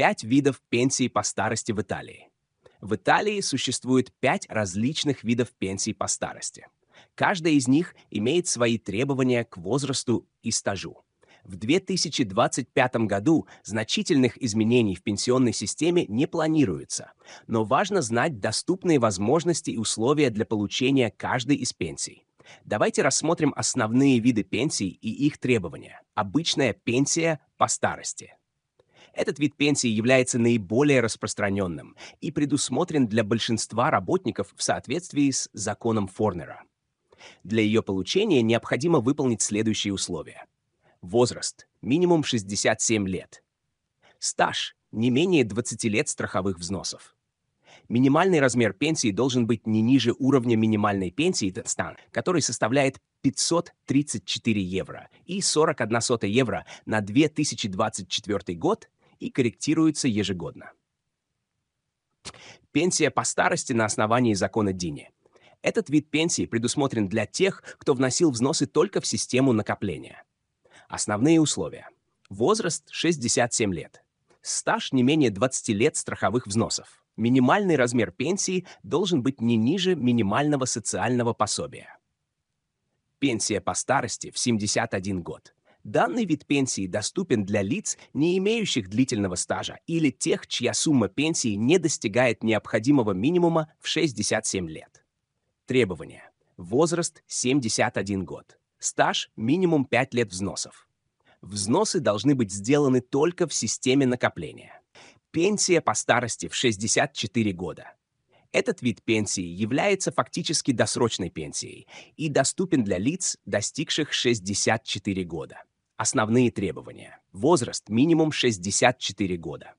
пять видов пенсии по старости в Италии. В Италии существует пять различных видов пенсий по старости. Каждая из них имеет свои требования к возрасту и стажу. В 2025 году значительных изменений в пенсионной системе не планируется, но важно знать доступные возможности и условия для получения каждой из пенсий. Давайте рассмотрим основные виды пенсий и их требования. Обычная пенсия по старости – этот вид пенсии является наиболее распространенным и предусмотрен для большинства работников в соответствии с законом Форнера. Для ее получения необходимо выполнить следующие условия. Возраст – минимум 67 лет. Стаж – не менее 20 лет страховых взносов. Минимальный размер пенсии должен быть не ниже уровня минимальной пенсии Татстан, который составляет 534 евро и 41 евро на 2024 год и корректируется ежегодно. Пенсия по старости на основании закона Дини. Этот вид пенсии предусмотрен для тех, кто вносил взносы только в систему накопления. Основные условия. Возраст 67 лет. Стаж не менее 20 лет страховых взносов. Минимальный размер пенсии должен быть не ниже минимального социального пособия. Пенсия по старости в 71 год. Данный вид пенсии доступен для лиц, не имеющих длительного стажа или тех, чья сумма пенсии не достигает необходимого минимума в 67 лет. Требования. Возраст 71 год. Стаж минимум 5 лет взносов. Взносы должны быть сделаны только в системе накопления. Пенсия по старости в 64 года. Этот вид пенсии является фактически досрочной пенсией и доступен для лиц, достигших 64 года. Основные требования. Возраст минимум 64 года.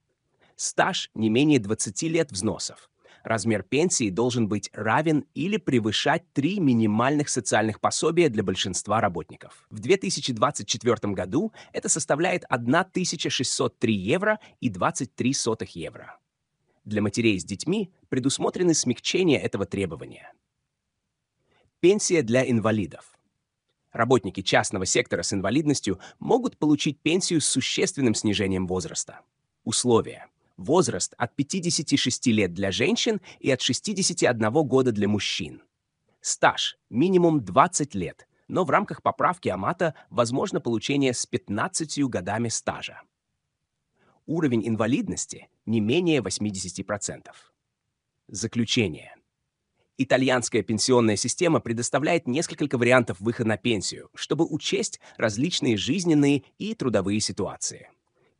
Стаж не менее 20 лет взносов. Размер пенсии должен быть равен или превышать три минимальных социальных пособия для большинства работников. В 2024 году это составляет 1603 евро и 23 сотых евро. Для матерей с детьми предусмотрены смягчения этого требования. Пенсия для инвалидов – Работники частного сектора с инвалидностью могут получить пенсию с существенным снижением возраста. Условия. Возраст от 56 лет для женщин и от 61 года для мужчин. Стаж минимум 20 лет, но в рамках поправки Амата возможно получение с 15 годами стажа. Уровень инвалидности не менее 80%. Заключение. Итальянская пенсионная система предоставляет несколько вариантов выхода на пенсию, чтобы учесть различные жизненные и трудовые ситуации.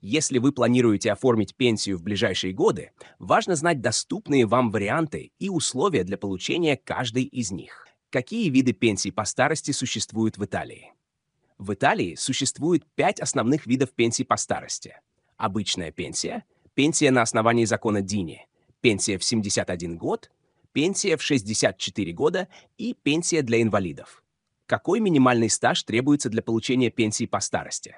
Если вы планируете оформить пенсию в ближайшие годы, важно знать доступные вам варианты и условия для получения каждой из них. Какие виды пенсий по старости существуют в Италии? В Италии существует пять основных видов пенсий по старости. Обычная пенсия, пенсия на основании закона Дини, пенсия в 71 год, пенсия в 64 года и пенсия для инвалидов. Какой минимальный стаж требуется для получения пенсии по старости?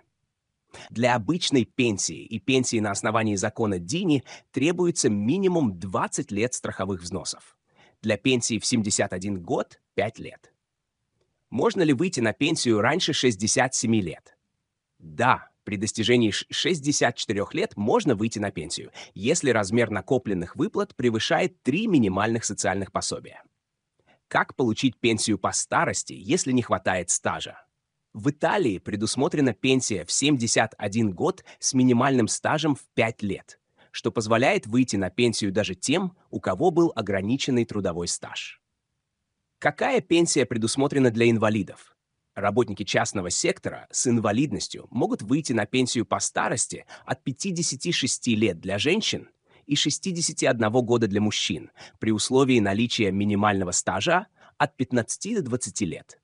Для обычной пенсии и пенсии на основании закона Дини требуется минимум 20 лет страховых взносов. Для пенсии в 71 год – 5 лет. Можно ли выйти на пенсию раньше 67 лет? Да, при достижении 64 лет можно выйти на пенсию, если размер накопленных выплат превышает три минимальных социальных пособия. Как получить пенсию по старости, если не хватает стажа? В Италии предусмотрена пенсия в 71 год с минимальным стажем в 5 лет, что позволяет выйти на пенсию даже тем, у кого был ограниченный трудовой стаж. Какая пенсия предусмотрена для инвалидов? Работники частного сектора с инвалидностью могут выйти на пенсию по старости от 56 лет для женщин и 61 года для мужчин при условии наличия минимального стажа от 15 до 20 лет.